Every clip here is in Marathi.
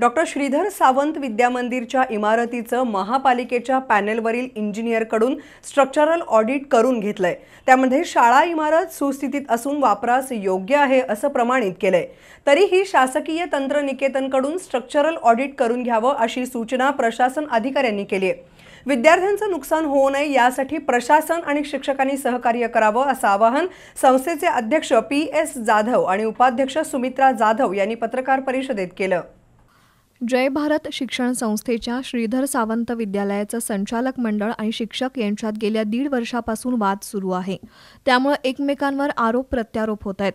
डॉक्टर श्रीधर सावंत विद्यामंदिरच्या इमारतीचं महापालिकेच्या पॅनेलवरील इंजिनियरकडून स्ट्रक्चरल ऑडिट करून घेतलंय त्यामध्ये शाळा इमारत सुस्थितीत असून वापरास योग्य आहे असं प्रमाणित केलंय तरीही शासकीय तंत्रनिकेतनकडून स्ट्रक्चरल ऑडिट करून घ्यावं अशी सूचना प्रशासन अधिकाऱ्यांनी केली आहे विद्यार्थ्यांचं नुकसान होऊ नये यासाठी प्रशासन आणि शिक्षकांनी सहकार्य करावं असं आवाहन संस्थेचे अध्यक्ष पी एस जाधव आणि उपाध्यक्ष सुमित्रा जाधव यांनी पत्रकार परिषदेत केलं जय भारत शिक्षण संस्थेच्या श्रीधर सावंत विद्यालयाचं संचालक मंडळ आणि शिक्षक यांच्यात गेल्या दीड वर्षापासून वाद सुरू आहे त्यामुळे एकमेकांवर आरोप प्रत्यारोप होत आहेत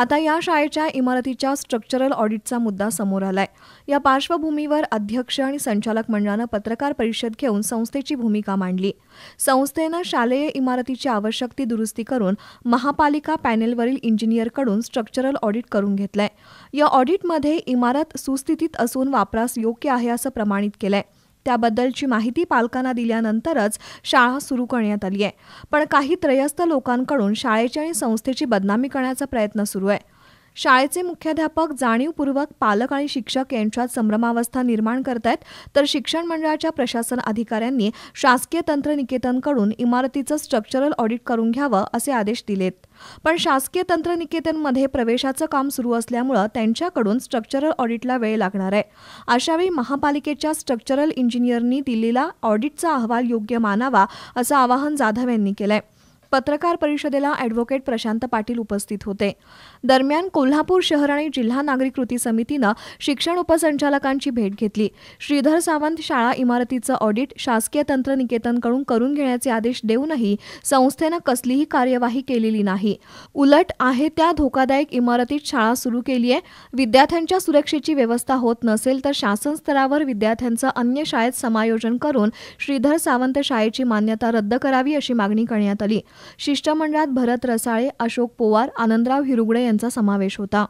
आता या शाळेच्या इमारतीच्या स्ट्रक्चरल ऑडिटचा मुद्दा समोर आलाय या पार्श्वभूमीवर अध्यक्ष आणि संचालक मंडळानं पत्रकार परिषद घेऊन संस्थेची भूमिका मांडली संस्थेनं शालेय इमारतीची आवश्यक ती दुरुस्ती करून महापालिका पॅनेलवरील इंजिनियरकडून स्ट्रक्चरल ऑडिट करून घेतलंय या ऑडिटमध्ये इमारत सुस्थितीत असून वाप वापरास योग्य आहे असं प्रमाणित केलंय त्याबद्दलची माहिती पालकांना दिल्यानंतरच शाळा सुरू करण्यात आली आहे पण काही त्रयस्थ लोकांकडून शाळेची आणि संस्थेची बदनामी करण्याचा प्रयत्न सुरू आहे शाळेचे मुख्याध्यापक जाणीवपूर्वक पालक आणि शिक्षक यांच्यात संभ्रमावस्था निर्माण करत आहेत तर शिक्षण मंडळाच्या प्रशासन अधिकाऱ्यांनी शासकीय तंत्रनिकेतनकडून इमारतीचं स्ट्रक्चरल ऑडिट करून घ्यावं असे आदेश दिलेत पण शासकीय तंत्रनिकेतनमध्ये प्रवेशाचं काम सुरू असल्यामुळं त्यांच्याकडून स्ट्रक्चरल ऑडिटला वेळ लागणार आहे अशावेळी महापालिकेच्या स्ट्रक्चरल इंजिनियरनी दिलेला ऑडिटचा अहवाल योग्य मानावा असं आवाहन जाधव यांनी केलं आहे पत्रकार परिषदेला ॲडव्होकेट प्रशांत पाटील उपस्थित होते दरम्यान कोल्हापूर शहर आणि जिल्हा नागरिक कृती समितीनं शिक्षण उपसंचालकांची भेट घेतली श्रीधर सावंत शाळा इमारतीचं ऑडिट शासकीय तंत्रनिकेतनकडून करून घेण्याचे आदेश देऊनही संस्थेनं कसलीही कार्यवाही केलेली नाही उलट आहे त्या धोकादायक इमारतीत शाळा सुरू केली आहे विद्यार्थ्यांच्या सुरक्षेची व्यवस्था होत नसेल तर शासन स्तरावर विद्यार्थ्यांचं अन्य शाळेत समायोजन करून श्रीधर सावंत शाळेची मान्यता रद्द करावी अशी मागणी करण्यात आली शिष्टमंडळात भरत रसाळे अशोक पोवार आनंदराव हिरुगडे यांचा समावेश होता